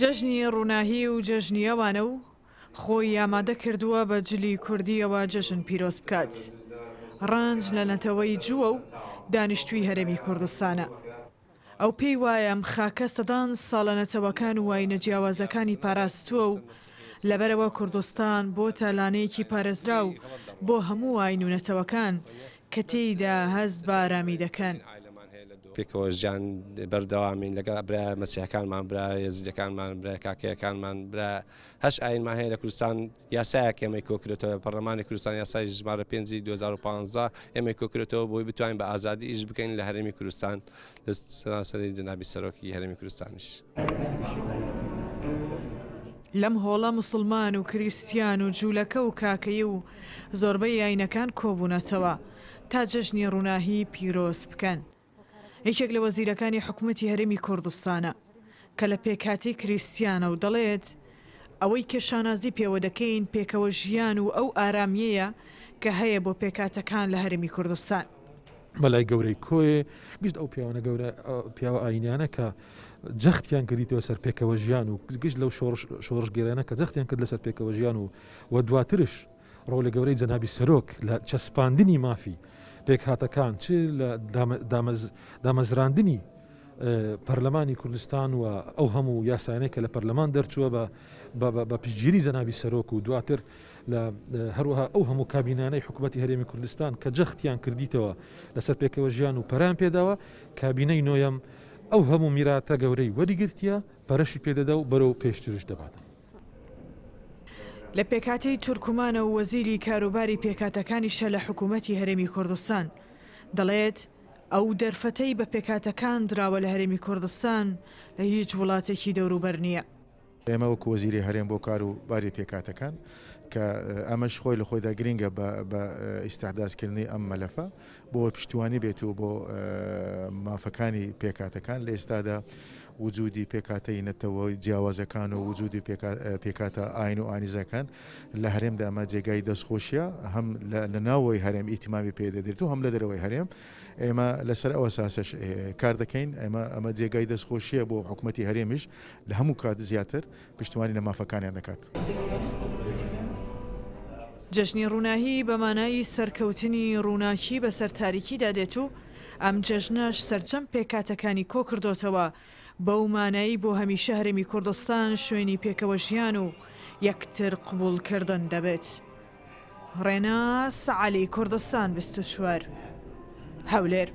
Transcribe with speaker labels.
Speaker 1: جەژنی ڕووناهی و جەژنیەوانە و خۆی ئامادە کردووە بە جلی کوردیەوە جەژن پیرۆز بکات. ڕنج لە نەتەوەی جووە و دانیشتوی هەرێمی کوردستانە. ئەو پێی وایە ئەم خاکە سەدان ساڵە نەتەوەکان و وای نەجیاوازەکانی پاراستووە و لەبەرەوە کوردستان بۆ تالانەیەکی پارێزرا و بۆ هەموو وای نوونەتەوەکان کە تێیدا هەست بارامی دەکەن.
Speaker 2: پێکەوە ژیان بەردەوامین لەگەڵ برا مەسیحەکانمان برا یزیەکانمان برا کاکەیەکانمان برا هەش ئاینمان هەیە لە کوردستان یاسایەک ئێمەی کۆکرێتەوە پەرلەمانی کوردستان یاسای ژمارە 5 2015 ئێمە کۆکرێتەوە بۆی بتوانین بە ئازادی ئیش بکەین لە هەرمی کوردستان سەراسەری جنابی سەرۆکی هەرمی کوردستانیش.
Speaker 1: لەم هۆڵە مسلمان و کریسیان و جوولەکە و کاکەی و زۆربەی یاینەکان کۆبوونەتەوە تا جەژنی ڕووناهی پیرۆز بکەن. یەکێک لە وەزیرەکانی حکوومەتتی هەرمی کوردستانە کە لە پێکاتی کریسیانە و دەڵێت ئەوەی کێشانازی پێوە دەکەین پێکەوە ژیان و ئەو ئارامیەیە کە هەیە بۆ پێکاتەکان لە هەرمی کوردستان.
Speaker 3: بەلای گەورەی کۆیێ گشت ئەو پیاوانە گەورە پیاوە ئاینیانە کە جەختیان کردیتەوە سەر پێکەوە ژیان و گشت لەو شۆڕش گێرانە کە جەختیان کرد لەسەر پێکەوە ژیان و وە دواترش ڕۆ لە گەورەی جەنابی سەرۆک لە چەسپاندنی مافی پێکهاتەکان چ دامەزراندنی پەرلەمانی کوردستان و ئەو هەموو یاسانەیە کە لە پەرلەمان دەرچووە بە پشگیری زەناوی سەرۆک و دواتر لە هەروها ئەو هەموو کابینانەی حکوومەتتی هەرێمی کوردستان کە جەختیان کردیتەوە لەسەر پێکەوە ژیان و پەران پێداوە کابینەی نۆیەم ئەو هەموو میراتە گەورەی وەریگرتیە پەرەشی پێدەدا و بەرەو پێشترش دەباتن.
Speaker 1: لە پێکاتی تورکمانە و وەزیری کاروباری پێکاتەکانی شە لە حکوومەتتی هەرێمی کوردستان دەڵێت ئەو دەرفەتەی بە پێکاتەکان دراوە لە هەرێمی کوردستان لە هیچ وڵاتێکی دەوروبەر نییە.
Speaker 4: ئێمە وەک وەزیری هەرێم بۆ کار و باری تێکاتەکان کە ئەمەش خۆی لە خۆیدا گرنگە بە ئیساحداسکردنی ئەم مەلەفە بۆ پشتیوانی بێت و بۆ مافەکانی پێکاتەکان لە ئێستادا وجودی پێکاتەی نەتەوە جیاوازەکان و وجودی پێکاتە ئاین و ئانیزەکان لە هەرێمدا ئەمە جێگای دەستخۆشیە هەم لە ناوەی هەرێم ئیتیمامی پێدەدرێت و هەم لە دەرەوەی هەرێم ئێمە لەسەر ئەوە ساسەش کار دەکەین ئەمە ئەمە جێگای دەستخۆشیە بۆ حکوومەتتی هەرێمیش لە هەموو کات زیاتر پشتیوانی لە مافەکانیان دەکات.
Speaker 1: جەژنی ڕووناهی بەمانایی سەرکەوتنی ڕووناکی بەسەر تاریکیدا دێت و ئەم جەژنەش سەرجەم پێکاتەکانی کۆ کردوتەوە بەو مانایی بۆ هەمیشە هەرمی کوردستان شوێنی پێکەوە ژیان و یەکتر قبولکردن دەبێت. ڕێنا سعالی کوردستان 24. Hablar.